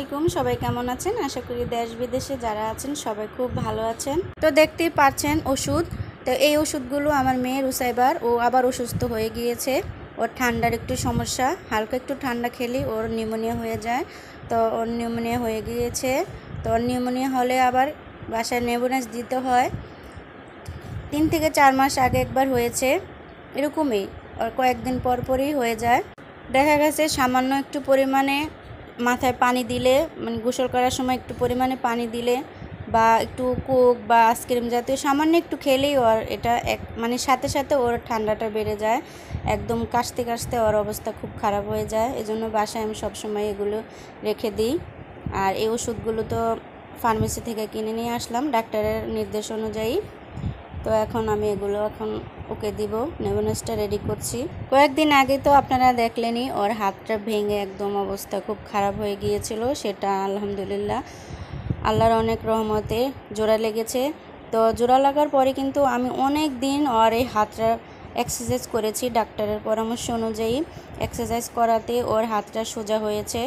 আলাইকুম সবাই কেমন আছেন আশা করি দেশ বিদেশে যারা আছেন সবাই খুব ভালো আছেন তো দেখতেই পাচ্ছেন ওষুধ তো এই ওষুধগুলো আমার মেয়ের উসাইবার ও আবার অসুস্থ হয়ে গিয়েছে ওর ঠান্ডার একটু সমস্যা হালকা একটু ঠান্ডা খেলে ওর নিউমোনিয়া হয়ে যায় তো ওর নিউমোনিয়া হয়ে গিয়েছে তো ওর নিউমোনিয়া হলে আবার বাসায় নেবুনাস দিতে হয় তিন থেকে চার মাস আগে একবার হয়েছে এরকমই ওর কয়েকদিন পর পরই হয়ে যায় দেখা গেছে সামান্য একটু পরিমাণে মাথায় পানি দিলে মানে গোসল করার সময় একটু পরিমাণে পানি দিলে বা একটু কোক বা আইসক্রিম জাতীয় সামান্য একটু খেলেই ওর এটা এক মানে সাথে সাথে ওর ঠান্ডাটা বেড়ে যায় একদম কাশতে কাশতে ওর অবস্থা খুব খারাপ হয়ে যায় এজন্য বাসায় আমি সবসময় এগুলো রেখে দিই আর এই ওষুধগুলো তো ফার্মেসি থেকে কিনে নিয়ে আসলাম ডাক্তারের নির্দেশ অনুযায়ী তো এখন আমি এগুলো এখন ওকে দিব নেবনেসটা রেডি করছি কয়েকদিন আগে তো আপনারা দেখলেনই ওর হাতটা ভেঙে একদম অবস্থা খুব খারাপ হয়ে গিয়েছিল সেটা আলহামদুলিল্লাহ আল্লাহর অনেক রহমতে জোড়া লেগেছে তো জোড়া লাগার পরে কিন্তু আমি অনেক দিন ওর এই হাতটা এক্সারসাইজ করেছি ডাক্তারের পরামর্শ অনুযায়ী এক্সারসাইজ করাতে ওর হাতটা সোজা হয়েছে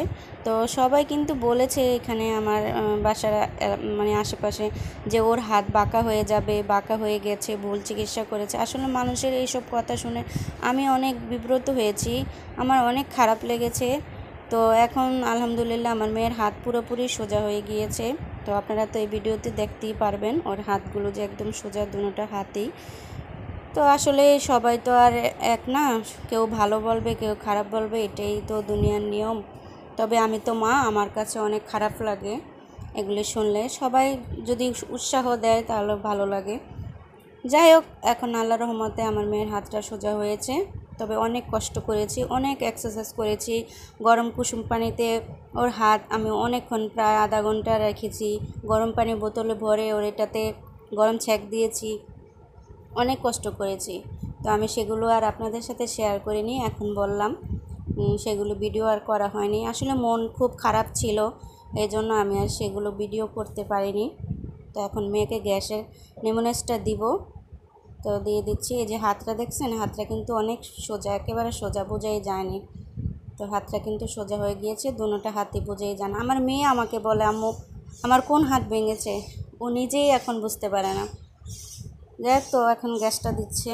তো সবাই কিন্তু বলেছে এখানে আমার বাসার মানে আশেপাশে যে ওর হাত বাঁকা হয়ে যাবে বাঁকা হয়ে গেছে ভুল চিকিৎসা করেছে আসলে মানুষের এইসব কথা শুনে আমি অনেক বিব্রত হয়েছি আমার অনেক খারাপ লেগেছে তো এখন আলহামদুলিল্লাহ আমার মেয়ের হাত পুরোপুরি সোজা হয়ে গিয়েছে তো আপনারা তো এই ভিডিওতে দেখতেই পারবেন ওর হাতগুলো যে একদম সোজা দুটা হাতেই তো আসলে সবাই তো আর এক না কেউ ভালো বলবে কেউ খারাপ বলবে এটাই তো দুনিয়ার নিয়ম তবে আমি তো মা আমার কাছে অনেক খারাপ লাগে এগুলি শুনলে সবাই যদি উৎসাহ দেয় তাহলে ভালো লাগে যাই হোক এখন আল্লাহ রহমতে আমার মেয়ের হাতটা সোজা হয়েছে তবে অনেক কষ্ট করেছি অনেক এক্সারসাইজ করেছি গরম কুসুম পানিতে ওর হাত আমি অনেকক্ষণ প্রায় আধা ঘন্টা রেখেছি গরম পানি বোতলে ভরে ওর এটাতে গরম ছেঁক দিয়েছি অনেক কষ্ট করেছি তো আমি সেগুলো আর আপনাদের সাথে শেয়ার করিনি এখন বললাম সেগুলো ভিডিও আর করা হয়নি আসলে মন খুব খারাপ ছিল এই জন্য আমি আর সেগুলো ভিডিও করতে পারিনি তো এখন মেয়েকে গ্যাসের নেমোনেসটা দিব তো দিয়ে দিচ্ছি এই যে হাতটা দেখছেন হাতটা কিন্তু অনেক সোজা একেবারে সোজা বোঝাই যায়নি তো হাতটা কিন্তু সোজা হয়ে গিয়েছে দুটা হাতই বোঝাই যান আমার মেয়ে আমাকে বলে আমার কোন হাত ভেঙেছে ও নিজেই এখন বুঝতে পারে না যাই তো এখন গ্যাসটা দিচ্ছে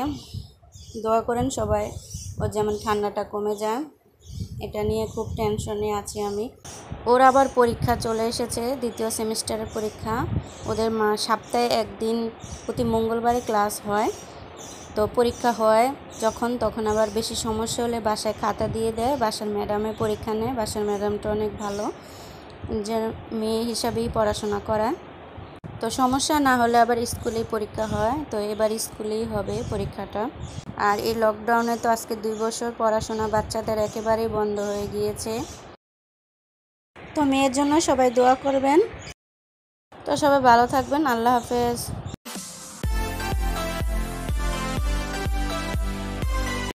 দোয়া করেন সবাই ওর যেমন ঠান্ডাটা কমে যায় এটা নিয়ে খুব টেনশনে আছি আমি ওর আবার পরীক্ষা চলে এসেছে দ্বিতীয় সেমিস্টারের পরীক্ষা ওদের মা সপ্তাহে একদিন প্রতি মঙ্গলবারে ক্লাস হয় তো পরীক্ষা হয় যখন তখন আবার বেশি সমস্যা হলে বাসায় খাতা দিয়ে দেয় বাসার ম্যাডামে পরীক্ষা নেয় বাসার ম্যাডামটা অনেক ভালো যে মেয়ে হিসাবেই পড়াশোনা করায় তো সমস্যা না হলে আবার স্কুলেই পরীক্ষা হয় তো এবার স্কুলেই হবে পরীক্ষাটা আর এই লকডাউনে তো আজকে দুই বছর পড়াশোনা বাচ্চাদের একেবারেই বন্ধ হয়ে গিয়েছে তো মেয়ের জন্য সবাই দোয়া করবেন তো সবাই ভালো থাকবেন আল্লাহ হাফেজ